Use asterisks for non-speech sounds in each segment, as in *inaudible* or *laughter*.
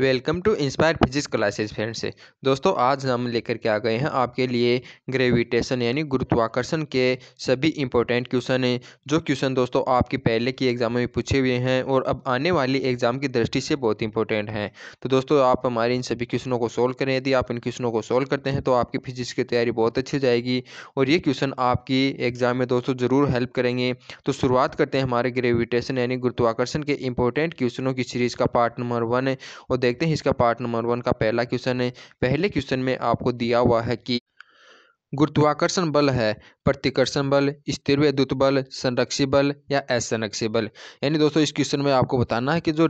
welcome to inspire physics classes friends दोस्तों आज हम लेकर के आ गए हैं आपके लिए ग्रेविटेशन यानी गुरुत्वाकर्षण के सभी इंपॉर्टेंट क्वेश्चन हैं जो क्वेश्चन दोस्तों आपके पहले की एग्जाम में पूछे हुए हैं और अब आने वाली एग्जाम की दृष्टि से बहुत इंपॉर्टेंट हैं तो दोस्तों आप हमारे इन सभी क्वेश्चनों को सोल्व करें यदि आप इन क्वेश्चनों को सोल्व करते हैं तो आपकी फिजिक्स की तैयारी बहुत अच्छी जाएगी और ये क्वेश्चन आपकी एग्जाम में दोस्तों ज़रूर हेल्प करेंगे तो शुरुआत करते हैं हमारे ग्रेविटेशन यानी गुरुत्वाकर्षण के इंपॉर्टेंट क्वेश्चनों की सीरीज़ का पार्ट नंबर वन और देखते हैं इसका पार्ट नंबर वन का पहला क्वेश्चन है पहले क्वेश्चन में आपको दिया हुआ है कि गुरुत्वाकर्षण बल है प्रतिकर्षण बल स्थिर विद्युत बल संरक्षी बल या असंरक्षी बल यानी दोस्तों इस क्वेश्चन में आपको बताना है कि जो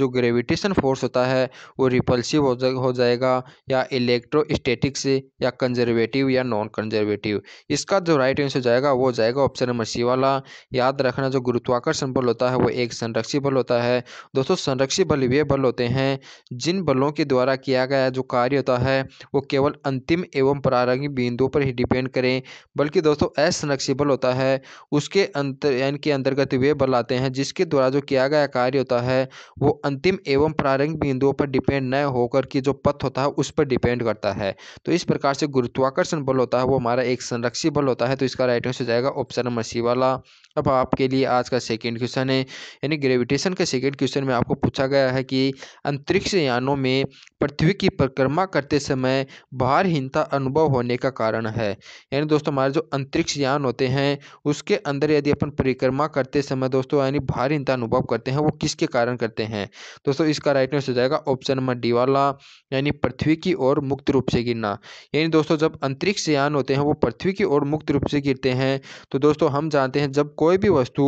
जो ग्रेविटेशन फोर्स होता है वो रिपल्सिव हो, जा, हो जाएगा या इलेक्ट्रोस्टैटिक से या कंजर्वेटिव या नॉन कंजर्वेटिव इसका जो राइट आंसर जाएगा वो जाएगा ऑप्शन नंबर सी वाला याद रखना जो गुरुत्वाकर्षण बल होता है वो एक संरक्षी बल होता है दोस्तों संरक्षी बल वे बल होते हैं जिन बलों के द्वारा किया गया जो कार्य होता है वो केवल अंतिम एवं प्रारंभिक बिंदु पर ही डिपेंड करें बल्कि दोस्तों असनक्सीबल होता है उसके अंतर यानी कि अंतर्गत वे बल आते हैं जिसके द्वारा जो किया गया कार्य होता है वो अंतिम एवं प्रारंभिक बिंदुओं पर डिपेंड न होकर कि जो पथ होता है उस पर डिपेंड करता है तो इस प्रकार से गुरुत्वाकर्षण बल होता है वो हमारा एक संरक्षी बल होता है तो इसका राइट आंसर हो जाएगा ऑप्शन नंबर सी वाला अब आपके लिए आज का सेकेंड क्वेश्चन है यानी ग्रेविटेशन का सेकेंड क्वेश्चन में आपको पूछा गया है कि अंतरिक्ष यानों में पृथ्वी की परिक्रमा करते समय भारहीनता अनुभव होने का कारण है यानी दोस्तों हमारे जो अंतरिक्ष यान होते हैं उसके अंदर यदि अपन परिक्रमा करते समय दोस्तों यानी भारहीनता अनुभव करते हैं वो किसके कारण करते हैं दोस्तों इसका राइट आंसर हो जाएगा ऑप्शन नंबर डी वाला यानी पृथ्वी की ओर मुक्त रूप से गिरना यानी दोस्तों जब अंतरिक्ष यान होते हैं वो पृथ्वी की ओर मुक्त रूप से गिरते हैं तो दोस्तों हम जानते हैं जब कोई भी वस्तु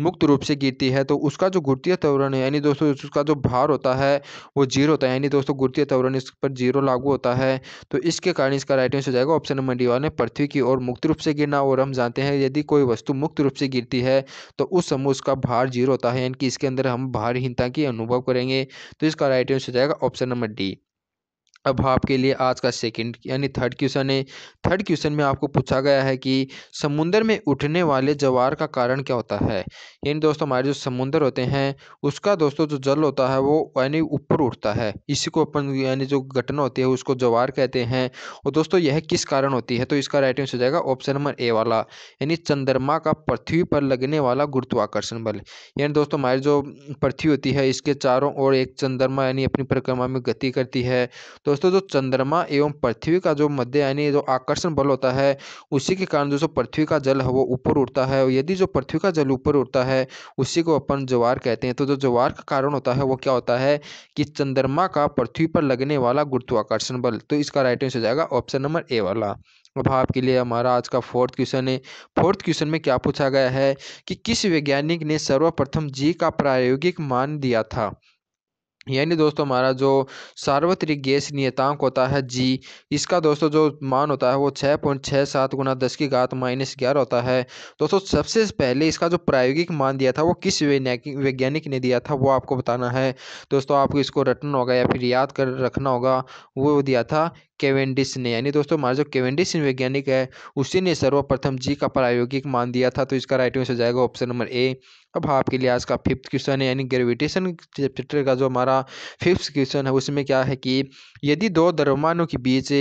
मुक्त रूप से गिरती है तो उसका जो गुरुत्वीय त्वरण है यानी दोस्तों उसका जो भार होता है वो जीरो होता है यानी दोस्तों गुरुत्वीय त्वरण इस पर जीरो लागू होता है तो इसके कारण इसका राइट आंसर हो जाएगा ऑप्शन नंबर डी वन पृथ्वी की ओर मुक्त रूप से गिरना और हम जानते हैं यदि कोई वस्तु मुक्त रूप से गिरती है तो उस समय उसका भार जीरो होता है यानी कि इसके अंदर हम भारहीनता की अनुभव करेंगे तो इसका राइट आंसर हो जाएगा ऑप्शन नंबर डी अब आपके लिए आज का सेकंड यानी थर्ड क्वेश्चन है थर्ड क्वेश्चन में आपको पूछा गया है कि समुंदर में उठने वाले जवार का कारण क्या होता है यानी दोस्तों हमारे जो समुंदर होते हैं उसका दोस्तों जो जल होता है वो यानी ऊपर उठता है इसी को अपन यानी जो घटना होती है उसको जवार कहते हैं और दोस्तों यह किस कारण होती है तो इसका राइट आंसर हो जाएगा ऑप्शन नंबर ए वाला यानी चंद्रमा का पृथ्वी पर लगने वाला गुरुत्वाकर्षण बल यानी दोस्तों हमारी जो पृथ्वी होती है इसके चारों ओर एक चंद्रमा यानी अपनी परिक्रमा में गति करती है दोस्तों जो चंद्रमा एवं पृथ्वी का जो मध्य यानी जो आकर्षण बल होता है उसी के कारण जो पृथ्वी का जल है वो ऊपर उठता है यदि जो पृथ्वी का जल ऊपर उठता है उसी को अपन ज्वार कहते हैं तो जो ज्वार का कारण होता है वो क्या होता है कि चंद्रमा का पृथ्वी पर लगने वाला गुरुत्वाकर्षण बल तो इसका राइट आंसर हो जाएगा ऑप्शन नंबर ए वाला अब आपके लिए हमारा आज का फोर्थ क्वेश्चन है फोर्थ क्वेश्चन में क्या पूछा गया है कि किस वैज्ञानिक ने सर्वप्रथम जी का प्रायोगिक मान दिया था यानी दोस्तों हमारा जो सार्वत्रिक गैस नियतांक होता है जी इसका दोस्तों जो मान होता है वो छः पॉइंट छः सात गुना दस की घात माइनस ग्यारह होता है दोस्तों सबसे पहले इसका जो प्रायोगिक मान दिया था वो किस वैज्ञानिक ने दिया था वो आपको बताना है दोस्तों आपको इसको रटना होगा या फिर याद कर रखना होगा वो दिया था केवेंडिस ने यानी दोस्तों हमारा जो केवेंडिस वैज्ञानिक है उसी ने सर्वप्रथम जी का प्रायोगिक मान दिया था तो इसका राइट आंसर हो जाएगा ऑप्शन नंबर ए अब आपके लिए आज का फिफ्थ क्वेश्चन है यानी ग्रेविटेशन चैप्टर का जो हमारा फिफ्थ क्वेश्चन है उसमें क्या है कि यदि दो द्रव्यमानों के बीच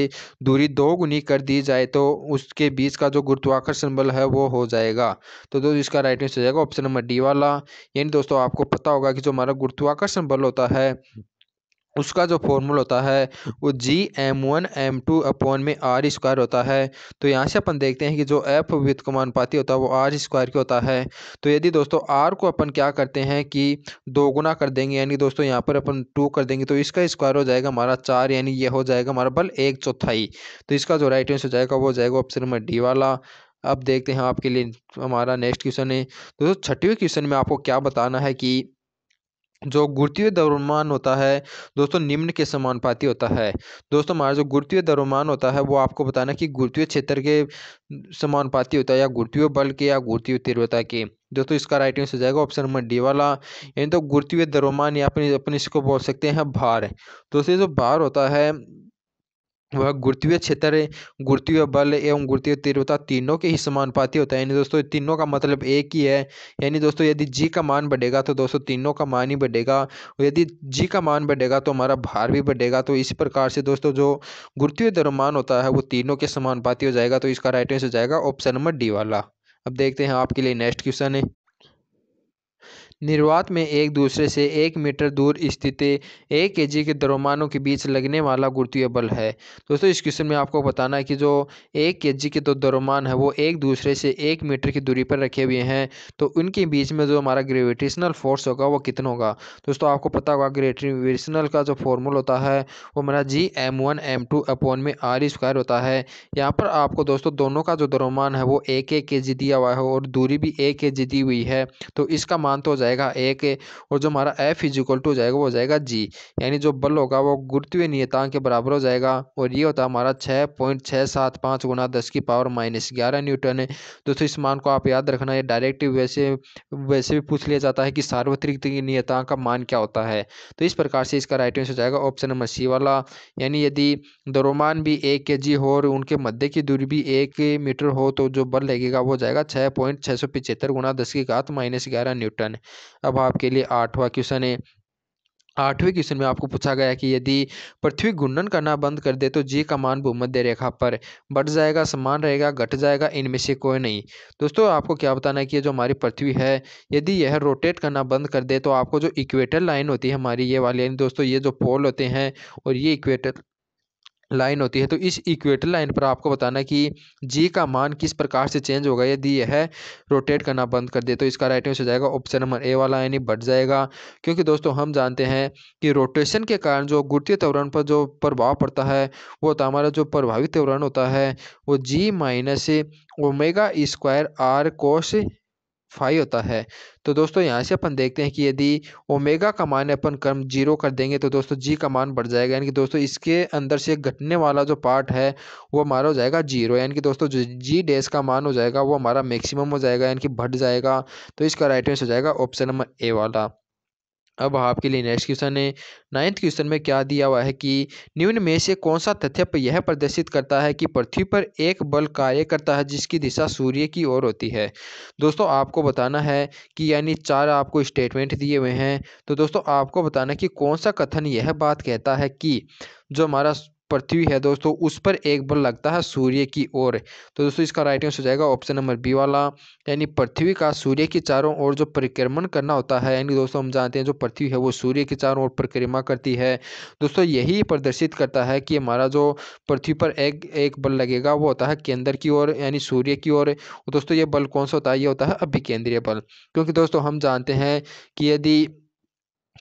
दूरी दो गुनी कर दी जाए तो उसके बीच का जो गुरुत्वाकर्षण बल है वो हो जाएगा तो दोस्तों इसका राइट आंसर हो जाएगा ऑप्शन नंबर डी वाला यानी दोस्तों आपको पता होगा कि जो हमारा गुरुत्वाकर्षण बल होता है उसका जो फॉर्मूला होता है वो G M one M two upon में आर स्क्वायर होता है तो यहाँ से अपन देखते हैं कि जो एफ पाती होता है वो आर स्क्वायर के होता है तो यदि दोस्तों आर को अपन क्या करते हैं कि दो गुना कर देंगे यानी दोस्तों यहाँ पर अपन टू कर देंगे तो इसका स्क्वायर हो जाएगा हमारा चार यानी यह हो जाएगा हमारा बल एक चौथाई तो इसका जो राइट आंसर हो जाएगा वो हो जाएगा ऑप्शन नंबर डी वाला अब देखते हैं आपके लिए हमारा नेक्स्ट क्वेश्चन है दोस्तों छठवें क्वेश्चन में आपको क्या बताना है कि जो गुरुत्वीय द्रव्यमान होता है दोस्तों निम्न के समानुपाती होता है दोस्तों हमारा जो गुरुत्वीय द्रव्यमान होता है वो आपको बताना कि गुरुत्वीय क्षेत्र के समानुपाती होता है या गुरुत्वीय बल के या गुरुत्वीय तीव्रता के दोस्तों इसका राइट आंसर हो जाएगा ऑप्शन नंबर डी वाला यानी तो गुरुत्वीय द्रव्यमान या अपने अपन इसको बोल सकते हैं भार दोस्तों जो भार होता है वह गुरुत्वीय क्षेत्र गुरुत्वीय बल एवं गुरुत्वीय तीव्रता तीनों के ही समानुपाती होता है यानी दोस्तों तीनों का मतलब एक ही है यानी दोस्तों यदि जी का मान बढ़ेगा तो दोस्तों तीनों का मान ही बढ़ेगा और यदि जी का मान बढ़ेगा तो हमारा भार भी बढ़ेगा तो इसी प्रकार से दोस्तों जो गुरुत्वीय दरमान होता है वो तीनों के समानुपाती हो जाएगा तो इसका राइट आंसर हो जाएगा ऑप्शन नंबर डी वाला अब देखते हैं आपके लिए नेक्स्ट क्वेश्चन है निर्वात में एक दूसरे से एक मीटर दूर स्थित एक के जी के द्रव्यमानों के बीच लगने वाला गुरुत्वीय बल है दोस्तों इस क्वेश्चन में आपको बताना है कि जो एक के जी के दो द्रव्यमान है वो एक दूसरे से एक मीटर की दूरी पर रखे हुए हैं तो उनके बीच में जो हमारा ग्रेविटेशनल फोर्स होगा वो कितना होगा दोस्तों आपको पता होगा ग्रेविटेशनल का जो फॉर्मूल होता है वो हमारा G M one M two upon में आर स्क्वायर होता है यहाँ पर आपको दोस्तों दोनों का जो द्रव्यमान है वो एक एक के जी दिया हुआ है और दूरी भी एक के जी दी हुई है तो इसका मान तो हो जाएगा एक और जो हमारा एफ इज इक्वल टू हो जाएगा वो हो जाएगा जी यानी जो बल होगा वो गुरुत्वीय नियतांक के बराबर हो जाएगा और ये होता है हमारा छः पॉइंट छः सात पाँच गुना दस की पावर माइनस ग्यारह न्यूटन है दोस्तों इस मान को आप याद रखना है डायरेक्ट वैसे वैसे भी पूछ लिया जाता है कि सार्वत्रिक नियतांक का मान क्या होता है तो इस प्रकार से इसका राइट आंसर हो जाएगा ऑप्शन नंबर सी वाला यानी यदि दरोमान भी एक के जी हो और उनके मध्य की दूरी भी एक मीटर हो तो जो बल लगेगा वो जाएगा छः पॉइंट छः सौ पिचहत्तर गुना दस की घात माइनस ग्यारह न्यूटन अब आपके लिए आठवां क्वेश्चन है आठवें क्वेश्चन में आपको पूछा गया कि यदि पृथ्वी घुंडन करना बंद कर दे तो जी का मान भूमध्य रेखा पर बढ़ जाएगा समान रहेगा घट जाएगा इनमें से कोई नहीं दोस्तों आपको क्या बताना है कि जो हमारी पृथ्वी है यदि यह रोटेट करना बंद कर दे तो आपको जो इक्वेटर लाइन होती है हमारी ये वाली यानी दोस्तों ये जो पोल होते हैं और ये इक्वेटर लाइन होती है तो इस इक्वेटर लाइन पर आपको बताना है कि जी का मान किस प्रकार से चेंज होगा यदि यह रोटेट करना बंद कर दे तो इसका राइट आंसर हो जाएगा ऑप्शन नंबर ए वाला यानी बढ़ जाएगा क्योंकि दोस्तों हम जानते हैं कि रोटेशन के कारण जो गुर्तीय त्वरण पर जो प्रभाव पड़ता है वो तो हमारा जो प्रभावित त्वरण होता है वो G minus omega square R cos five होता है तो दोस्तों यहाँ से अपन देखते हैं कि यदि ओमेगा का मान अपन कर्म जीरो कर देंगे तो दोस्तों जी का मान बढ़ जाएगा यानी कि दोस्तों इसके अंदर से घटने वाला जो पार्ट है वो हमारा हो जाएगा जीरो यानी कि दोस्तों जो जी डेस का मान हो जाएगा वो हमारा मैक्सिमम हो जाएगा यानी कि बढ़ जाएगा तो इसका राइट आंसर हो जाएगा ऑप्शन नंबर ए वाला अब आपके लिए नेक्स्ट क्वेश्चन है नाइन्थ क्वेश्चन में क्या दिया हुआ है कि निम्न में से कौन सा तथ्य पर यह प्रदर्शित करता है कि पृथ्वी पर एक बल कार्य करता है जिसकी दिशा सूर्य की ओर होती है दोस्तों आपको बताना है कि यानी चार आपको स्टेटमेंट दिए हुए हैं तो दोस्तों आपको बताना है कि कौन सा कथन यह बात कहता है कि जो हमारा पृथ्वी है दोस्तों उस पर एक बल लगता है सूर्य की ओर तो दोस्तों इसका राइट आंसर हो जाएगा ऑप्शन नंबर बी वाला यानी पृथ्वी का सूर्य के चारों ओर जो परिक्रमण करना होता है यानी दोस्तों हम जानते हैं जो पृथ्वी है वो सूर्य के चारों ओर परिक्रमा करती है दोस्तों यही प्रदर्शित करता है कि हमारा जो पृथ्वी पर एक एक बल लगेगा वो होता है केंद्र की ओर यानी सूर्य की ओर दोस्तों ये बल कौन सा होता है ये होता है अभिकेंद्रीय बल क्योंकि दोस्तों हम जानते हैं कि यदि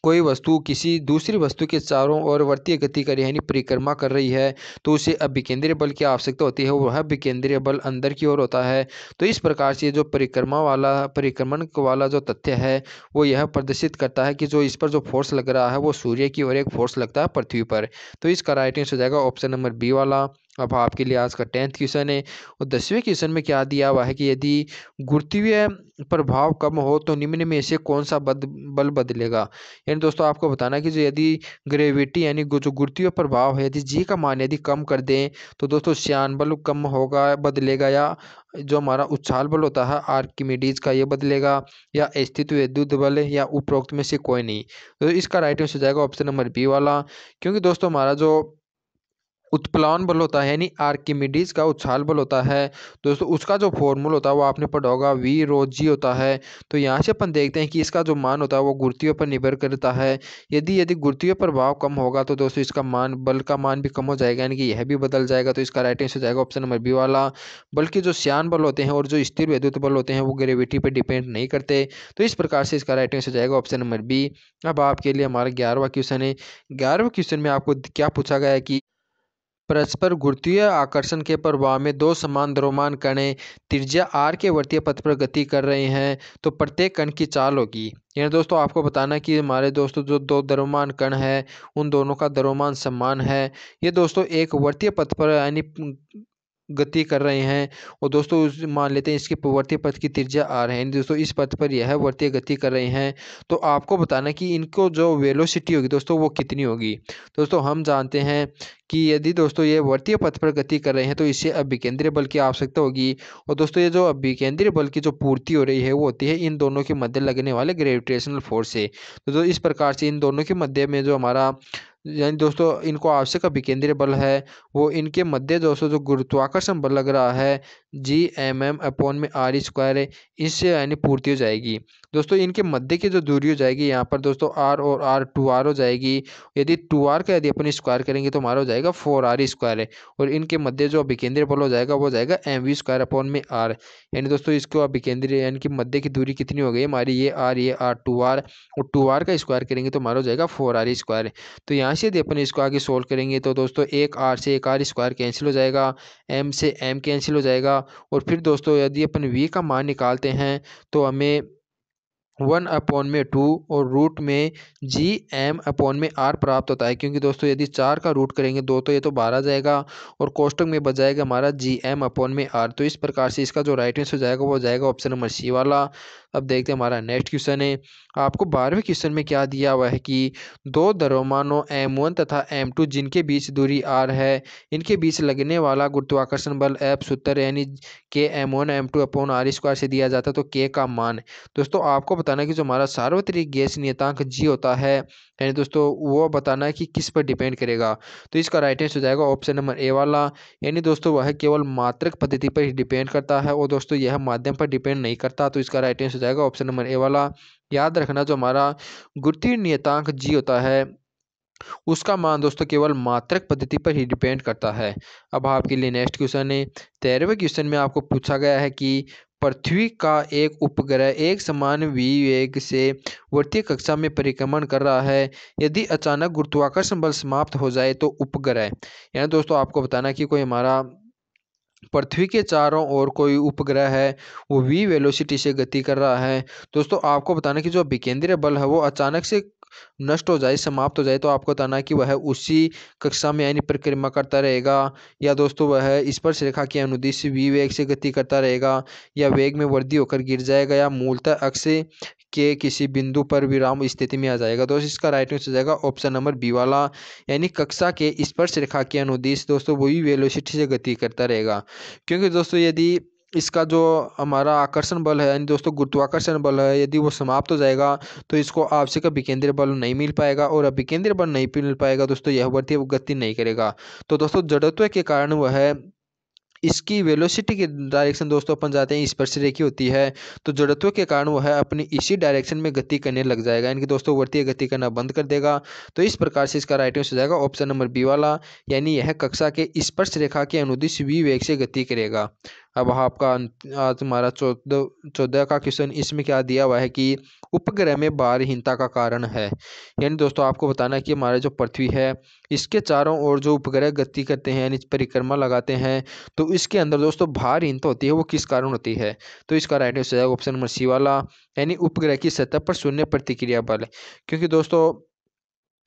कोई वस्तु किसी दूसरी वस्तु के चारों ओर वर्तीय गति कर यानी परिक्रमा कर रही है तो उसे अभिकेंद्रीय बल की आवश्यकता होती है वह अभिकेंद्रीय बल अंदर की ओर होता है तो इस प्रकार से जो परिक्रमा वाला परिक्रमण वाला जो तथ्य है वो यह प्रदर्शित करता है कि जो इस पर जो फोर्स लग रहा है वो सूर्य की ओर एक फोर्स लगता है पृथ्वी पर तो इसका राइट आंसर हो जाएगा ऑप्शन नंबर बी वाला अब आपके लिए आज का टेंथ क्वेश्चन है और दसवें क्वेश्चन में क्या दिया हुआ है कि यदि गुरुत्वीय प्रभाव कम हो तो निम्न में से कौन सा बद बल बदलेगा यानी दोस्तों आपको बताना कि जो यदि ग्रेविटी यानी जो गुरुत्वीय प्रभाव है यदि जी का मान यदि कम कर दें तो दोस्तों श्यान बल कम होगा बदलेगा या जो हमारा उछाल बल होता है आर्किमिडीज का ये बदलेगा या स्थित विद्युत बल या उपरोक्त में से कोई नहीं तो इसका राइट आंसर हो जाएगा ऑप्शन नंबर बी वाला क्योंकि दोस्तों हमारा जो उत्प्लान बल होता है यानी आर्किमिडीज का उछाल बल होता है दोस्तों उसका जो फॉर्मूल होता है वो आपने पढ़ा होगा वी रोजी होता है तो यहाँ से अपन देखते हैं कि इसका जो मान होता है वो गुरुत्वीय पर निर्भर करता है यदि यदि गुरुत्वीय प्रभाव कम होगा तो दोस्तों इसका मान बल का मान भी कम हो जाएगा यानी कि यह भी बदल जाएगा तो इसका राइट आंसर जाएगा ऑप्शन नंबर बी वाला बल्कि जो श्यान बल होते हैं और जो स्थिर विद्युत बल होते हैं वो ग्रेविटी पर डिपेंड नहीं करते तो इस प्रकार से इसका राइट आंसर जाएगा ऑप्शन नंबर बी अब आपके लिए हमारा ग्यारहवा क्वेश्चन है ग्यारहवा क्वेश्चन में आपको क्या पूछा गया कि परस्पर गुरुत्वीय आकर्षण के प्रभाव में दो समान द्रव्यमान कणें त्रिज्या आर के वर्तीय पथ पर गति कर रहे हैं तो प्रत्येक कण की चाल होगी यानी दोस्तों आपको बताना कि हमारे दोस्तों जो दो द्रव्यमान कण है उन दोनों का द्रव्यमान समान है ये दोस्तों एक वर्तीय पथ पर यानी गति कर रहे हैं और दोस्तों मान लेते हैं इसके वर्तीय पथ की त्रिज्या आर है दोस्तों इस पथ पर यह वर्तीय गति कर रहे हैं तो आपको बताना कि इनको जो वेलोसिटी होगी दोस्तों वो कितनी होगी दोस्तों हम जानते हैं कि यदि दोस्तों ये वर्तीय पथ पर गति कर रहे हैं तो इससे अभिकेंद्रीय बल की आवश्यकता होगी और दोस्तों ये जो अभिकेंद्रीय बल की जो पूर्ति हो रही है वो होती है इन दोनों के मध्य लगने वाले ग्रेविटेशनल फोर्स से तो इस प्रकार से इन दोनों के मध्य में जो हमारा यानी दोस्तों इनको आवश्यक अभिकेंद्रीय बल है वो इनके मध्य दोस्तों जो गुरुत्वाकर्षण बल लग रहा है जी एम एम अपॉन में आर स्क्वायर इससे यानी पूर्ति हो जाएगी दोस्तों इनके मध्य की जो दूरी हो जाएगी यहाँ पर दोस्तों आर और आर टू आर हो जाएगी यदि टू आर का यदि अपन स्क्वायर करेंगे तो हमारा हो जाएगा जाएगा फोर आर स्क्वायर है और इनके मध्य जो अभिकेंद्रीय बल हो जाएगा वो जाएगा एम वी स्क्वायर अपॉन में आर यानी दोस्तों इसको अभिकेंद्रीय यानी कि मध्य की दूरी कितनी हो गई हमारी ये आर ये आर टू आर और टू आर का स्क्वायर करेंगे तो हमारा हो जाएगा फोर आर स्क्वायर तो यहाँ से यदि अपन इसको आगे सोल्व करेंगे तो दोस्तों एक आर से एक आर स्क्वायर कैंसिल हो जाएगा एम से एम कैंसिल हो जाएगा और फिर दोस्तों यदि अपन वी का मान निकालते हैं तो हमें वन अपॉन में टू और रूट में जी एम अपॉन में आर प्राप्त होता है क्योंकि दोस्तों यदि चार का रूट करेंगे दो तो ये तो बारह जाएगा और कोष्टक में बजाएगा हमारा जी एम अपॉन में आर तो इस प्रकार से इसका जो राइट आंसर जाएगा वो जाएगा ऑप्शन नंबर सी वाला अब देखते हैं हमारा नेक्स्ट क्वेश्चन है आपको बारहवें क्वेश्चन में क्या दिया हुआ है कि दो दरोमानों एम वन तथा एम टू जिनके बीच दूरी आर है इनके बीच लगने वाला गुरुत्वाकर्षण बल एप सूत्र यानी के M one M two upon R square से दिया जाता है तो के का मान दोस्तों आपको बताना कि जो हमारा सार्वत्रिक गैस नियतांक जी होता है यानी दोस्तों वो बताना है कि किस पर डिपेंड करेगा तो इसका राइट आंसर हो जाएगा ऑप्शन नंबर ए वाला यानी दोस्तों वह केवल मात्रक पद्धति पर ही डिपेंड करता है और दोस्तों यह माध्यम पर डिपेंड नहीं करता तो इसका राइट आंसर जाएगा ऑप्शन नंबर ए वाला याद रखना जो हमारा गुरुत्वीय नियतांक जी होता है उसका मान दोस्तों केवल मात्रक पद्धति पर ही डिपेंड करता है अब आपके लिए नेक्स्ट क्वेश्चन है तेरहवे क्वेश्चन में आपको पूछा गया है कि पृथ्वी का एक उपग्रह एक समान विवेक से वर्तीय कक्षा में परिक्रमण कर रहा है यदि अचानक गुरुत्वाकर्षण बल समाप्त हो जाए तो उपग्रह यानी दोस्तों आपको बताना कि कोई हमारा पृथ्वी के चारों ओर कोई उपग्रह है वो वी वेलोसिटी से गति कर रहा है दोस्तों आपको बताना कि जो विकेंद्रीय बल है वो अचानक से नष्ट हो जाए समाप्त हो जाए तो आपको बताना कि वह उसी कक्षा में यानी परिक्रमा करता रहेगा या दोस्तों वह स्पर्श रेखा के अनुदिश विवेक से गति करता रहेगा या वेग में वृद्धि होकर गिर जाएगा या मूलतः अक्ष के किसी बिंदु पर विराम स्थिति में आ जाएगा दोस्तों इसका राइट आंसर हो जाएगा ऑप्शन नंबर बी वाला यानी कक्षा के स्पर्श रेखा के अनुदिश दोस्तों वही वेलोसिटी से गति करता रहेगा क्योंकि दोस्तों यदि इसका जो हमारा आकर्षण बल है यानी दोस्तों गुरुत्वाकर्षण बल है यदि वो समाप्त हो जाएगा तो इसको आपसे का विकेंद्रीय बल नहीं मिल पाएगा और अभिकेंद्रीय बल नहीं मिल पाएगा दोस्तों यह वर्ती गति नहीं करेगा तो दोस्तों जड़त्व के कारण वह इसकी वेलोसिटी की डायरेक्शन दोस्तों अपन जाते हैं स्पर्श रेखी होती है तो जड़त्व के कारण वह अपनी इसी डायरेक्शन में गति करने लग जाएगा यानी कि दोस्तों वर्तीय गति करना बंद कर देगा तो इस प्रकार से इसका राइट आंसर हो जाएगा ऑप्शन नंबर बी वाला यानी यह कक्षा के स्पर्श रेखा के अनुदिश विवेक से गति करेगा अब आपका अं, आज हमारा चौदह चौदह का क्वेश्चन इसमें क्या दिया हुआ है कि उपग्रह में बारहीनता का कारण है यानी दोस्तों आपको बताना है कि हमारा जो पृथ्वी है इसके चारों ओर जो उपग्रह गति करते हैं यानी परिक्रमा लगाते हैं तो इसके अंदर दोस्तों भारहीनता होती है वो किस कारण होती है तो इसका राइट आंसर है ऑप्शन नंबर सी वाला यानी उपग्रह की सतह पर शून्य प्रतिक्रिया बल क्योंकि दोस्तों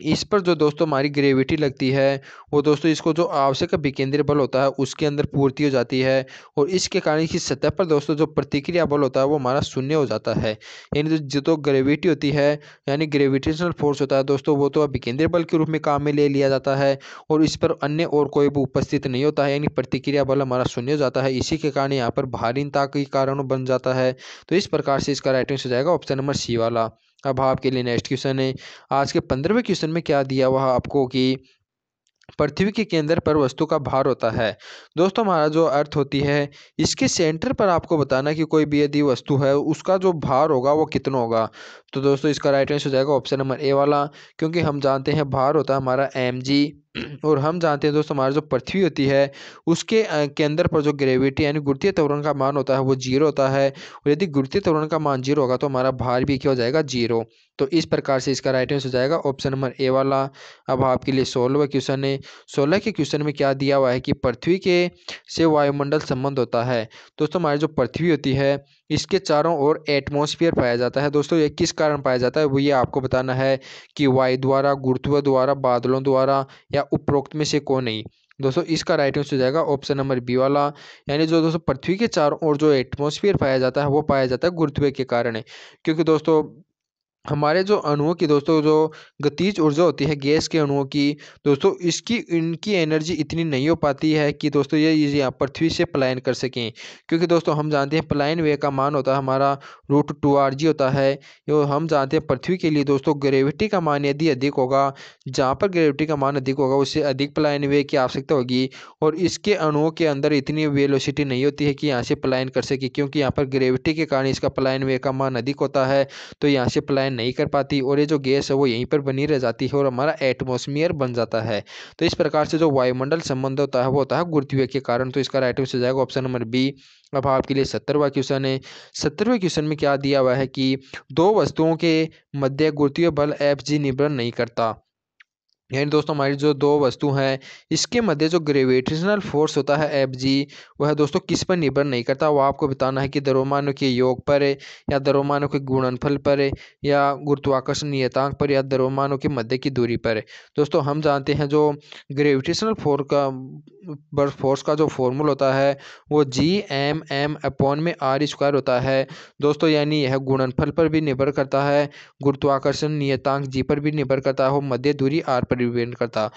इस पर जो दोस्तों हमारी ग्रेविटी लगती है वो दोस्तों इसको जो आवश्यक विकेंद्रीय बल होता है उसके अंदर पूर्ति हो जाती है और इसके कारण इसकी सतह पर दोस्तों जो प्रतिक्रिया बल होता है वो हमारा शून्य हो जाता है यानी जो तो ग्रेविटी होती है यानी ग्रेविटेशनल फोर्स होता है दोस्तों वो तो विकेंद्रीय बल के रूप में काम में ले लिया जाता है और इस पर अन्य और कोई भी उपस्थित नहीं होता है यानी प्रतिक्रिया बल हमारा शून्य हो जाता है इसी के कारण यहाँ पर भारीनता के कारण बन जाता है तो इस प्रकार से इसका राइट आंसर हो जाएगा ऑप्शन नंबर सी वाला अब आपके लिए नेक्स्ट क्वेश्चन है आज के पंद्रहवें क्वेश्चन में क्या दिया हुआ आपको कि पृथ्वी के केंद्र पर वस्तु का भार होता है दोस्तों हमारा जो अर्थ होती है इसके सेंटर पर आपको बताना कि कोई भी यदि वस्तु है उसका जो भार होगा वो कितना होगा तो दोस्तों इसका राइट आंसर हो जाएगा ऑप्शन नंबर ए वाला क्योंकि हम जानते हैं भार होता है हमारा एम जी *clears throat* और हम जानते हैं दोस्तों हमारी जो पृथ्वी होती है उसके के अंदर पर जो ग्रेविटी यानी गुरुत्वीय तवरण का मान होता है वो जीरो होता है और यदि गुरुत्वीय तवरण का मान जीरो होगा तो हमारा भार भी क्या हो जाएगा जीरो तो इस प्रकार से इसका राइट आंसर हो जाएगा ऑप्शन नंबर ए वाला अब आपके लिए सोलह क्वेश्चन है सोलह के क्वेश्चन में क्या दिया हुआ है कि पृथ्वी के से वायुमंडल संबंध होता है दोस्तों हमारी जो पृथ्वी होती है इसके चारों ओर एटमॉस्फेयर पाया जाता है दोस्तों ये किस कारण पाया जाता है वो ये आपको बताना है कि वायु द्वारा गुरुत्व द्वारा बादलों द्वारा या उपरोक्त में से को नहीं दोस्तों इसका राइट आंसर हो जाएगा ऑप्शन नंबर बी वाला यानी जो दोस्तों पृथ्वी के चारों ओर जो एटमॉस्फेयर पाया जाता है वो पाया जाता है गुरुत्व के कारण क्योंकि दोस्तों हमारे जो अणुओं की दोस्तों जो गतिज ऊर्जा होती है गैस के अणुओं की दोस्तों इसकी इनकी एनर्जी इतनी नहीं हो पाती है कि दोस्तों ये यहाँ पृथ्वी से पलायन कर सकें क्योंकि दोस्तों हम जानते हैं पलायन वे का मान होता है हमारा रूट टू आर जी होता है जो हम जानते हैं पृथ्वी के लिए दोस्तों ग्रेविटी का मान यदि अधिक होगा जहाँ पर ग्रेविटी का मान अधिक होगा उससे अधिक पलायन वे की आवश्यकता होगी और इसके अणुओं के अंदर इतनी वेलोसिटी नहीं होती है कि यहाँ से पलायन कर सके क्योंकि यहाँ पर ग्रेविटी के कारण इसका पलायन वे का मान अधिक होता है तो यहाँ से पलायन रसायन नहीं कर पाती और ये जो गैस है वो यहीं पर बनी रह जाती है और हमारा एटमोसमियर बन जाता है तो इस प्रकार से जो वायुमंडल संबंध होता है वो होता है गुरुत्वीय के कारण तो इसका राइट आंसर जाएगा ऑप्शन नंबर बी अब आपके लिए सत्तरवा क्वेश्चन है सत्तरवें क्वेश्चन में क्या दिया हुआ है कि दो वस्तुओं के मध्य गुरुत्वीय बल एफ जी निर्भर नहीं करता यानी दोस्तों हमारी जो दो वस्तु हैं इसके मध्य जो ग्रेविटेशनल फोर्स होता है एफ जी वह दोस्तों किस पर निर्भर नहीं करता वो आपको बताना है कि दरोमानों के योग पर है या दरोमानों के गुणनफल पर है या गुरुत्वाकर्षण नियतांक पर या दरोमानों के मध्य की दूरी पर है दोस्तों हम जानते हैं जो ग्रेविटेशनल फोर्स का बर्फ फोर्स का जो फॉर्मूल होता है वो जी एम एम अपॉन में आर स्क्वायर होता है दोस्तों यानी यह गुणनफल पर भी निर्भर करता है गुरुत्वाकर्षण नियतांक जी पर भी निर्भर करता है और मध्य दूरी आर पर डिपेंड करता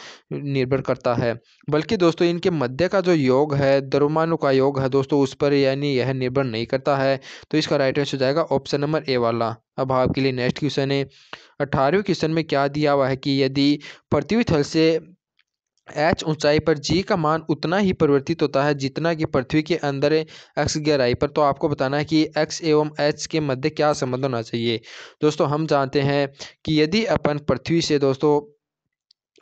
निर्भर करता है बल्कि दोस्तों इनके मध्य का जो योग है द्रव्यमानों का योग है दोस्तों उस पर यानी यह निर्भर नहीं करता है तो इसका राइट आंसर हो जाएगा ऑप्शन नंबर ए वाला अब आपके लिए नेक्स्ट क्वेश्चन है अठारहवें क्वेश्चन में क्या दिया हुआ है कि यदि पृथ्वी थल से एच ऊंचाई पर जी का मान उतना ही परिवर्तित होता है जितना कि पृथ्वी के अंदर एक्स गहराई पर तो आपको बताना है कि एक्स एवं एच के मध्य क्या संबंध होना चाहिए दोस्तों हम जानते हैं कि यदि अपन पृथ्वी से दोस्तों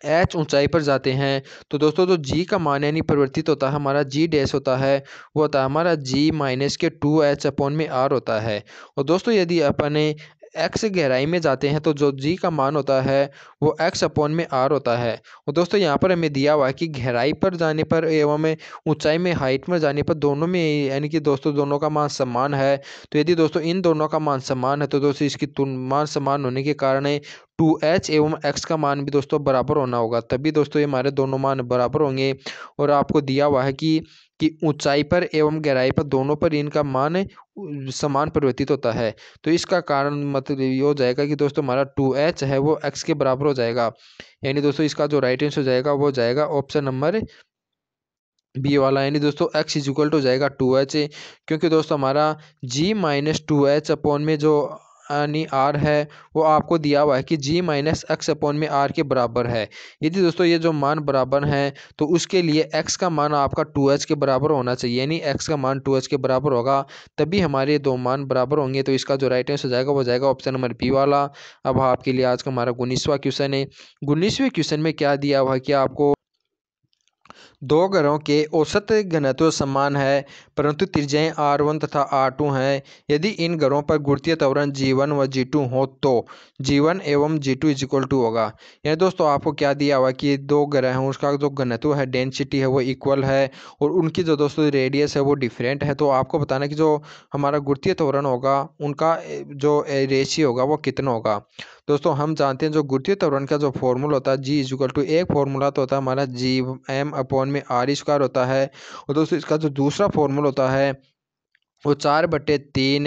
एच ऊंचाई पर जाते हैं तो दोस्तों जो जी का मान यानी परिवर्तित होता है हमारा जी डैश होता है वो होता है हमारा जी माइनस के टू एच अपॉन में आर होता है और दोस्तों यदि अपने एक्स गहराई में जाते हैं तो जो जी का मान होता है वो एक्स अपॉन में आर होता है और दोस्तों यहाँ पर हमें दिया हुआ है कि गहराई पर जाने पर एवं ऊंचाई में हाइट में जाने पर दोनों में यानी कि दोस्तों दोनों का मान समान है तो यदि दोस्तों इन दोनों का मान समान है तो दोस्तों इसकी मान समान होने के कारण टू एच एवं एक्स का मान भी दोस्तों बराबर होना होगा तभी दोस्तों ये हमारे दोनों मान बराबर होंगे और आपको दिया हुआ है कि कि ऊंचाई पर एवं गहराई पर दोनों पर इनका मान समान परिवर्तित होता है तो इसका कारण मतलब ये हो जाएगा कि दोस्तों हमारा टू एच है वो एक्स के बराबर हो जाएगा यानी दोस्तों इसका जो राइट आंसर हो जाएगा वो जाएगा ऑप्शन नंबर बी वाला यानी दोस्तों एक्स इज इक्वल टू जाएगा टू एच क्योंकि दोस्तों हमारा G minus two H upon में जो यानी आर है वो आपको दिया हुआ है कि जी माइनस एक्स अपॉन में आर के बराबर है यदि दोस्तों ये जो मान बराबर हैं तो उसके लिए एक्स का मान आपका टू एच के बराबर होना चाहिए यानी एक्स का मान टू एच के बराबर होगा तभी हमारे दो मान बराबर होंगे तो इसका जो राइट आंसर हो जाएगा वो जाएगा ऑप्शन नंबर बी वाला अब आपके लिए आज का हमारा उन्नीसवा क्वेश्चन है उन्नीसवें क्वेश्चन में क्या दिया हुआ है कि आपको दो घरों के औसत घनत्व समान है परंतु त्रिज्याएं आर वन तथा आर टू हैं यदि इन घरों पर गुड़तीय त्वरण जी वन व जी टू हो तो जी वन एवं G two is equal to होगा यानी दोस्तों आपको क्या दिया हुआ कि दो ग्रह हैं उसका जो घनत्व है डेंसिटी है वो इक्वल है और उनकी जो दोस्तों रेडियस है वो डिफरेंट है तो आपको बताना कि जो हमारा गुड़तीय त्वरण होगा उनका जो रेशियो होगा वो कितना होगा दोस्तों हम जानते हैं जो गुरुत्वीय त्वरण का जो फॉर्मूला होता है जी इजुकल टू एक फॉर्मूला तो होता है हमारा जी एम अपॉन में आर स्क्वायर होता है और दोस्तों इसका जो दूसरा फॉर्मूला होता है वो चार बटे तीन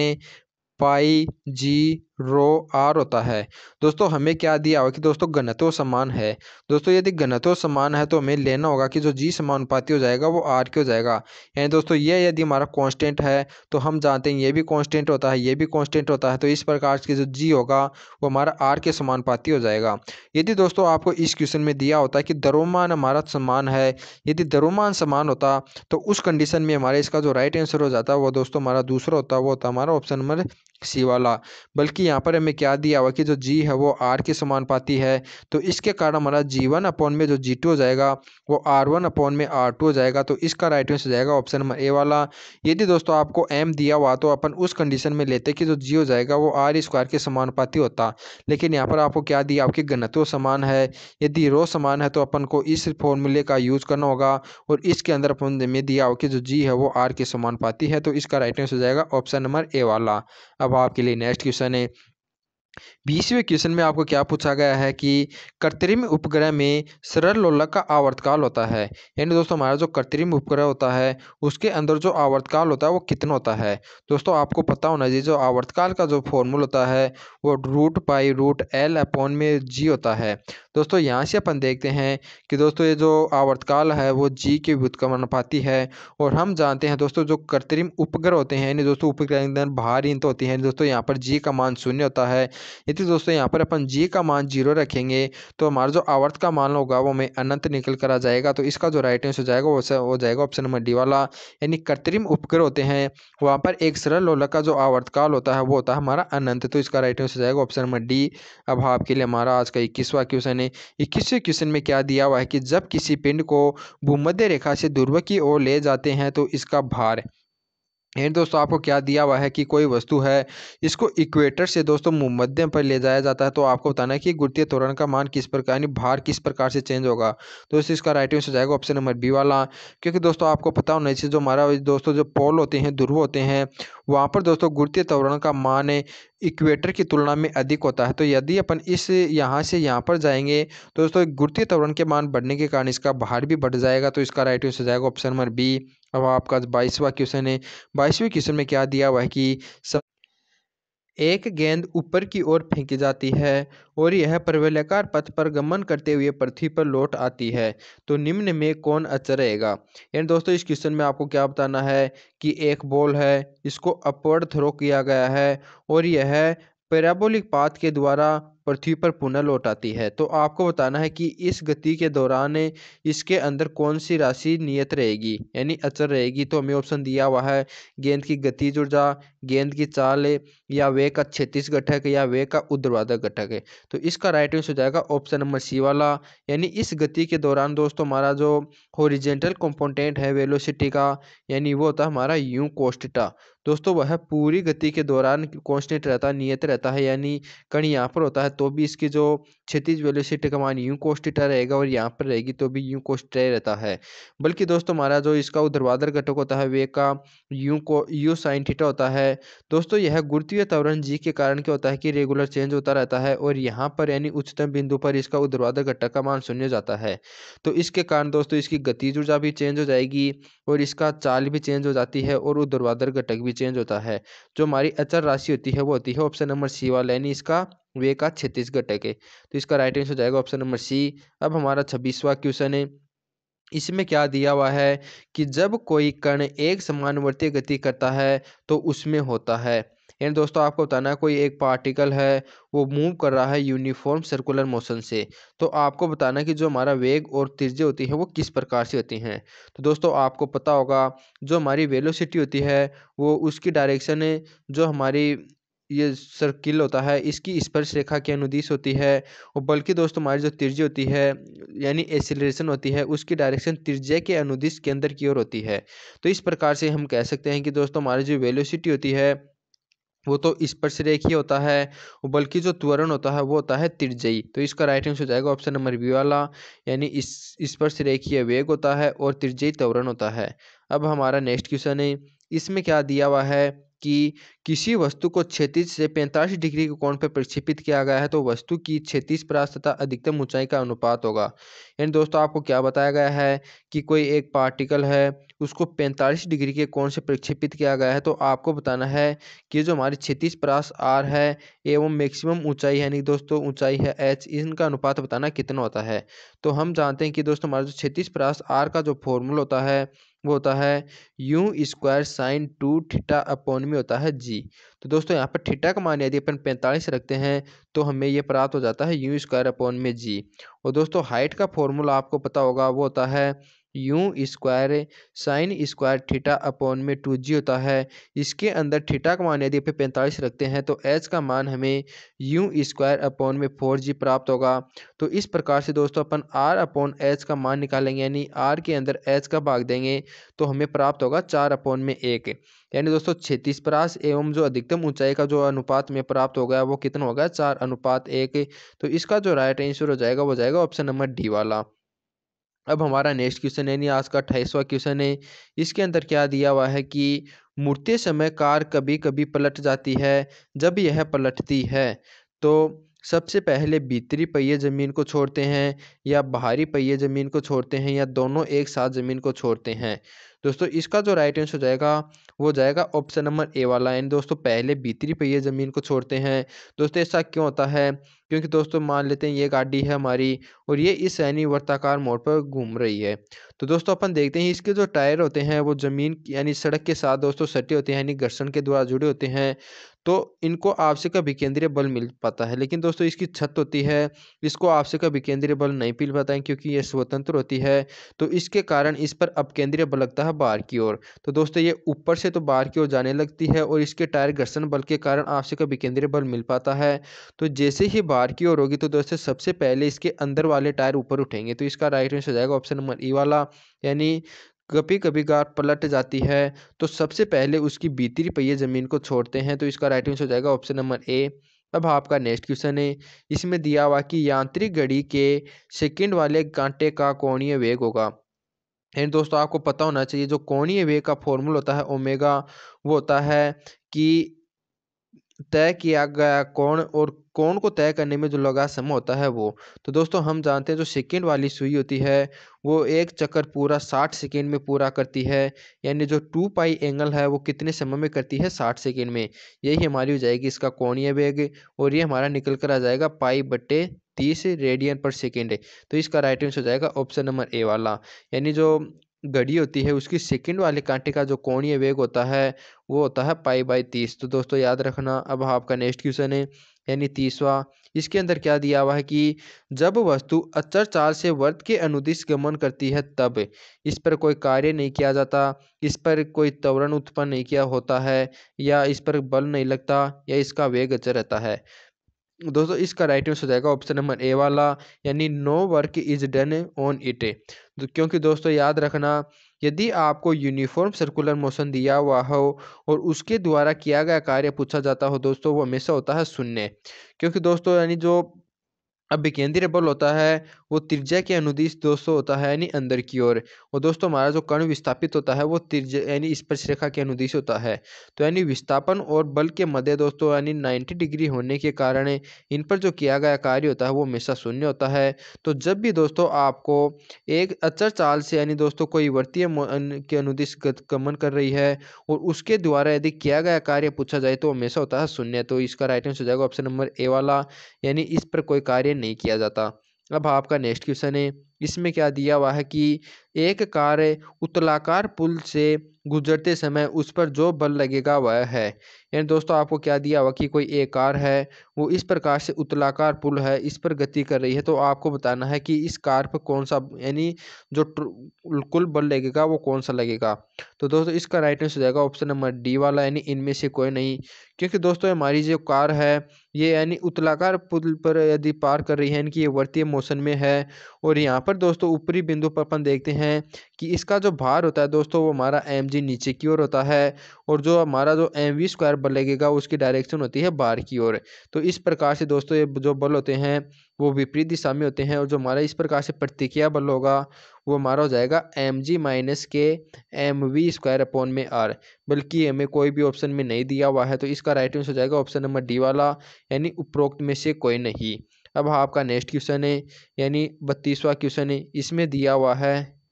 पाई जी रो आर होता है दोस्तों हमें क्या दिया हुआ कि दोस्तों घनत्व समान है दोस्तों यदि घनत्व समान है तो हमें लेना होगा कि जो जी समानुपाती हो जाएगा वो आर के हो जाएगा यानी दोस्तों ये यदि हमारा कांस्टेंट है तो हम जानते हैं ये भी कांस्टेंट होता है ये भी कांस्टेंट होता है तो इस प्रकार की जो जी होगा वो हमारा आर के समानुपाती हो जाएगा यदि दोस्तों आपको इस क्वेश्चन में दिया होता कि दरोमान हमारा समान है यदि दरोमान समान होता तो उस कंडीशन में हमारे इसका जो राइट आंसर हो जाता वो दोस्तों हमारा दूसरा होता वो होता हमारा ऑप्शन नंबर सी वाला बल्कि यहाँ पर हमें क्या दिया हुआ कि जो जी है वो आर के समान पाती है तो इसके कारण हमारा जी वन अपॉन में जो जी टू हो जाएगा वो आर वन अपॉन में आर टू हो जाएगा तो इसका राइट आंसर जाएगा ऑप्शन नंबर ए वाला यदि दोस्तों आपको एम दिया हुआ तो अपन उस कंडीशन में लेते कि जो जी हो जाएगा वो आर स्क्वायर के पाती होता लेकिन यहाँ पर आपको क्या दिया आपके घनत्व समान है यदि रो समान है तो अपन को इस फॉर्मूले का यूज़ करना होगा और इसके अंदर अपन में दिया हुआ कि जो जी है वो आर के पाती है तो इसका राइट आंसर हो जाएगा ऑप्शन नंबर ए वाला अब अब आपके लिए नेक्स्ट क्वेश्चन है बीसवें क्वेश्चन में आपको क्या पूछा गया है कि कृत्रिम उपग्रह में सरल लोलक का आवर्तकाल होता है यानी दोस्तों हमारा जो कृत्रिम उपग्रह होता है उसके अंदर जो आवर्तकाल होता है वो कितना होता है दोस्तों आपको पता होना चाहिए जो आवर्तकाल का जो फॉर्मूला होता है वो root pi root L upon में जी होता है दोस्तों यहाँ से अपन देखते हैं कि दोस्तों ये जो आवर्तकाल है वो जी के पाती है और हम जानते हैं दोस्तों जो कृत्रिम उपग्रह होते हैं यानी दोस्तों उपग्रह के अंदर बाहर इंत होती है दोस्तों यहाँ पर जी का मान शून्य होता है यदि दोस्तों यहाँ पर अपन जी का मान जीरो रखेंगे तो हमारा जो आवर्त का मान होगा वो हमें अनंत निकल कर आ जाएगा तो इसका जो राइट आंसर हो जाएगा वो हो जाएगा ऑप्शन नंबर डी वाला यानी कृत्रिम उपग्रह होते हैं वहाँ पर एक सरल लोलक का जो आवर्तकाल होता है वो होता है हमारा अनंत तो इसका राइट आंसर हो जाएगा ऑप्शन नंबर डी अब आपके लिए हमारा आज का इक्कीसवा क्वेश्चन है ने इक्कीसवें क्वेश्चन में क्या दिया हुआ है कि जब किसी पिंड को भूमध्य रेखा से ध्रुव की ओर ले जाते हैं तो इसका भार एंड दोस्तों आपको क्या दिया हुआ है कि कोई वस्तु है इसको इक्वेटर से दोस्तों मध्यम पर ले जाया जाता है तो आपको बताना है कि गुरुत्वीय त्वरण का मान किस प्रकार यानी भार किस प्रकार से चेंज होगा दोस्तों इसका राइट आंसर जाएगा ऑप्शन नंबर बी वाला क्योंकि दोस्तों आपको पता होना चाहिए जो हमारा दोस्तों जो पोल होते हैं ध्रुव होते हैं वहाँ पर दोस्तों गुरुत्वीय त्वरण का मान इक्वेटर की तुलना में अधिक होता है तो यदि अपन इस यहाँ से यहाँ पर जाएंगे तो दोस्तों गुरुत्वीय त्वरण के मान बढ़ने के कारण इसका भार भी बढ़ जाएगा तो इसका राइट आंसर जाएगा ऑप्शन नंबर बी अब आपका बाईसवा क्वेश्चन है बाईसवें क्वेश्चन में क्या दिया हुआ है कि सब एक गेंद ऊपर की ओर फेंकी जाती है और यह परवलयाकार पथ पर गमन करते हुए पृथ्वी पर लौट आती है तो निम्न में कौन अच्छा रहेगा यानी दोस्तों इस क्वेश्चन में आपको क्या बताना है कि एक बॉल है इसको अपवर्ड थ्रो किया गया है और यह पैराबोलिक पाथ के द्वारा पृथ्वी पर पुनः लौट आती है तो आपको बताना है कि इस गति के दौरान इसके अंदर कौन सी राशि नियत रहेगी यानी अचर रहेगी तो हमें ऑप्शन दिया हुआ है गेंद की गति ऊर्जा गेंद की चाल या वे का छत्तीस घटक या वे का उद्रवादक घटक है तो इसका राइट आंसर हो जाएगा ऑप्शन नंबर सी वाला यानी इस गति के दौरान दोस्तों हमारा जो होरिजेंटल कॉम्पोनेंट है वेलोसिटी का यानी वो होता है हमारा यू कोस्टिटा दोस्तों वह पूरी गति के दौरान कॉन्स्टेंट रहता नियत रहता है यानी कण यहाँ पर होता है तो भी इसकी जो क्षतिज वेलोसिटी का मान यू कोस्टिटा रहेगा और यहाँ पर रहेगी तो भी यू कोष्टिटा रहता है बल्कि दोस्तों हमारा जो इसका उधरवादर घटक होता है वे का यू को यू साइन थीटा होता है दोस्तों यह गुरुत्वीय त्वरण जी के कारण क्या होता है कि रेगुलर चेंज होता रहता है और यहाँ पर यानी उच्चतम बिंदु पर इसका उधरवादर घटक का मान शून्य जाता है तो इसके कारण दोस्तों इसकी गतिज ऊर्जा भी चेंज हो जाएगी और इसका चाल भी चेंज हो जाती है और उधरवादर घटक भी चेंज होता है जो हमारी अचर राशि होती है वो होती है ऑप्शन नंबर सी वाला यानी इसका वे का छत्तीसगढ़ टैग है तो इसका राइट आंसर हो जाएगा ऑप्शन नंबर सी अब हमारा छब्बीसवा क्वेश्चन है इसमें क्या दिया हुआ है कि जब कोई कण एक समानवर्ती गति करता है तो उसमें होता है यानी दोस्तों आपको बताना है कोई एक पार्टिकल है वो मूव कर रहा है यूनिफॉर्म सर्कुलर मोशन से तो आपको बताना कि जो हमारा वेग और तिरजे होती है वो किस प्रकार से होती हैं तो दोस्तों आपको पता होगा जो हमारी वेलोसिटी होती है वो उसकी डायरेक्शन जो हमारी ये सर्किल होता है इसकी स्पर्श रेखा की अनुदिश होती है और बल्कि दोस्तों हमारी जो त्रिज्या होती है यानी एसिलेशन होती है उसकी डायरेक्शन तिरजे के अनुदिश के अंदर की ओर होती है तो इस प्रकार से हम कह सकते हैं कि दोस्तों हमारी जो वेलोसिटी होती है वो तो स्पर्श रेखी होता है बल्कि जो त्वरण होता है वो होता है तिरजई तो इसका राइट आंसर हो जाएगा ऑप्शन नंबर बी वाला यानी इस स्पर्श रेखीय वेग होता है और तिरजई त्वरण होता है अब हमारा नेक्स्ट क्वेश्चन है इसमें क्या दिया हुआ है कि किसी वस्तु को क्षैतिज से पैंतालीस डिग्री के कोण पर प्रक्षेपित किया गया है तो वस्तु की क्षैतिज प्रास तथा अधिकतम ऊंचाई का अनुपात होगा यानी दोस्तों आपको क्या बताया गया है कि कोई एक पार्टिकल है उसको पैंतालीस डिग्री के कोण से प्रक्षेपित किया गया है तो आपको बताना है कि जो हमारी क्षैतिज परास आर है एवं मैक्सिमम ऊंचाई यानी दोस्तों ऊंचाई है एच इनका अनुपात बताना कितना होता है तो हम जानते हैं कि दोस्तों हमारा जो क्षैतिज परास आर का जो फॉर्मूला होता है वो होता है U square sine two theta upon में होता है जी जी तो दोस्तों यहाँ पर ठीठा का मान यदि अपन पैंतालीस रखते हैं तो हमें ये प्राप्त हो जाता है यू स्क्वायर अपॉन में जी और दोस्तों हाइट का फॉर्मूला आपको पता होगा वो होता है U square sine square theta upon में टू जी होता है इसके अंदर थीटा का मान यदि पे पैंतालीस रखते हैं तो एच का मान हमें यू स्क्वायर अपॉन में फोर जी प्राप्त होगा तो इस प्रकार से दोस्तों अपन आर अपॉन एच का मान निकालेंगे यानी आर के अंदर एच का भाग देंगे तो हमें प्राप्त होगा चार अपॉन में एक यानी दोस्तों छत्तीस प्रास एवं जो अधिकतम ऊंचाई का जो अनुपात में प्राप्त हो गया वो कितना होगा चार अनुपात एक तो इसका जो राइट आंसर हो जाएगा वो जाएगा ऑप्शन नंबर डी वाला अब हमारा नेक्स्ट क्वेश्चन है यानी आज का अट्ठाईसवा क्वेश्चन है इसके अंदर क्या दिया हुआ है कि मुड़ते समय कार कभी कभी पलट जाती है जब यह पलटती है तो सबसे पहले भीतरी पहिए ज़मीन को छोड़ते हैं या बाहरी पहिए ज़मीन को छोड़ते हैं या दोनों एक साथ ज़मीन को छोड़ते हैं दोस्तों इसका जो राइट आंसर हो जाएगा वो जाएगा ऑप्शन नंबर ए वाला यानी दोस्तों पहले भीतरी पहिए ज़मीन को छोड़ते हैं दोस्तों ऐसा क्यों होता है क्योंकि दोस्तों मान लेते हैं ये गाड़ी है हमारी और ये इस यानी वर्ताकार मोड़ पर घूम रही है तो दोस्तों अपन देखते हैं इसके जो टायर होते हैं वो ज़मीन यानी सड़क के साथ दोस्तों सटे होते हैं यानी घर्षण के द्वारा जुड़े होते हैं तो इनको आपसे का विकेंद्रीय बल मिल पाता है लेकिन दोस्तों इसकी छत होती है इसको आपसे का विकेंद्रीय बल नहीं मिल पाता है क्योंकि ये स्वतंत्र होती है तो इसके कारण इस पर अपकेंद्रीय बल लगता है बाहर की ओर तो दोस्तों ये ऊपर से तो बाहर की ओर जाने लगती है और इसके टायर घर्षण बल के कारण आपसे का विकेंद्रीय बल मिल पाता है तो जैसे ही बाहर की ओर होगी तो दोस्तों सबसे पहले इसके अंदर वाले टायर ऊपर उठेंगे तो इसका राइट आंसर हो जाएगा ऑप्शन नंबर ई वाला यानी कभी कभी कार पलट जाती है तो सबसे पहले उसकी बीतरी पहिए ज़मीन को छोड़ते हैं तो इसका राइट आंसर हो जाएगा ऑप्शन नंबर ए अब आपका नेक्स्ट क्वेश्चन है इसमें दिया हुआ कि यांत्रिक घड़ी के सेकंड वाले कांटे का कोणीय वेग होगा एंड दोस्तों आपको पता होना चाहिए जो कोणीय वेग का फॉर्मूला होता है ओमेगा वो होता है कि तय किया गया कौन और कौन को तय करने में जो लगा सम होता है वो तो दोस्तों हम जानते हैं जो सेकेंड वाली सुई होती है वो एक चक्कर पूरा साठ सेकेंड में पूरा करती है यानी जो टू पाई एंगल है वो कितने समय में करती है साठ सेकेंड में यही हमारी हो जाएगी इसका कोणीय वेग और ये हमारा निकल कर आ जाएगा पाई बट्टे तीस रेडियन पर सेकेंड तो इसका राइट आंसर हो जाएगा ऑप्शन नंबर ए वाला यानी जो घड़ी होती है उसकी सेकंड वाले कांटे का जो कोणीय वेग होता है वो होता है पाई बाई तीस तो दोस्तों याद रखना अब आपका नेक्स्ट क्वेश्चन है यानी तीसवा इसके अंदर क्या दिया हुआ है कि जब वस्तु अचर चाल से वर्त के अनुदिश गमन करती है तब इस पर कोई कार्य नहीं किया जाता इस पर कोई त्वरण उत्पन्न नहीं किया होता है या इस पर बल नहीं लगता या इसका वेग अचर रहता है दोस्तों इसका राइट आंसर हो जाएगा ऑप्शन नंबर ए वाला यानी no work is done on it क्योंकि दोस्तों याद रखना यदि आपको यूनिफॉर्म सर्कुलर मोशन दिया हुआ हो और उसके द्वारा किया गया कार्य पूछा जाता हो दोस्तों वो हमेशा होता है शून्य क्योंकि दोस्तों यानी जो अब विकेंद्रीय बल होता है वो त्रिज्या के अनुदिश दोस्तों होता है यानी अंदर की ओर और, दोस्तों हमारा जो कर्ण विस्थापित होता है वो त्रिज्या यानी स्पर्श रेखा के अनुदिश होता है तो यानी विस्थापन और बल के मध्य दोस्तों यानी नाइन्टी डिग्री होने के कारण इन पर जो किया गया कार्य होता है वो हमेशा शून्य होता है तो जब भी दोस्तों आपको एक अचर चाल से यानी दोस्तों कोई वर्तीय के अनुदिश गमन कर रही है और उसके द्वारा यदि किया गया कार्य पूछा जाए तो हमेशा होता है शून्य तो इसका राइट आंसर हो जाएगा ऑप्शन नंबर ए वाला यानी इस पर कोई कार्य नहीं किया जाता अब आपका नेक्स्ट क्वेश्चन है इसमें क्या दिया हुआ है कि एक कार उतलाकार पुल से गुजरते समय उस पर जो बल लगेगा वह है यानी दोस्तों आपको क्या दिया हुआ कि कोई एक कार है वो इस प्रकार से उतलाकार पुल है इस पर गति कर रही है तो आपको बताना है कि इस कार पर कौन सा यानी जो कुल बल लगेगा वो कौन सा लगेगा तो दोस्तों इसका राइट आंसर हो जाएगा ऑप्शन नंबर डी वाला यानी इनमें से कोई नहीं क्योंकि दोस्तों हमारी जो कार है ये यानी उतलाकार पुल पर यदि पार कर रही है यानी कि ये वर्तीय मोशन में है और यहाँ पर दोस्तों ऊपरी बिंदु पर अपन देखते हैं कि इसका जो भार होता है दोस्तों वो हमारा एम जी नीचे की ओर होता है और जो हमारा जो एम वी स्क्वायर बल लगेगा उसकी डायरेक्शन होती है बाहर की ओर तो इस प्रकार से दोस्तों ये जो बल होते हैं वो विपरीत दिशा में होते हैं और जो हमारा इस प्रकार से प्रतिक्रिया बल होगा वो हमारा हो जाएगा एम जी माइनस के एम वी स्क्वायर अपॉन में आर बल्कि हमें कोई भी ऑप्शन में नहीं दिया हुआ है तो इसका राइट आंसर हो जाएगा ऑप्शन नंबर डी वाला यानी उपरोक्त में से कोई नहीं अब आपका नेक्स्ट क्वेश्चन है यानी बत्तीसवां क्वेश्चन है इसमें दिया हुआ है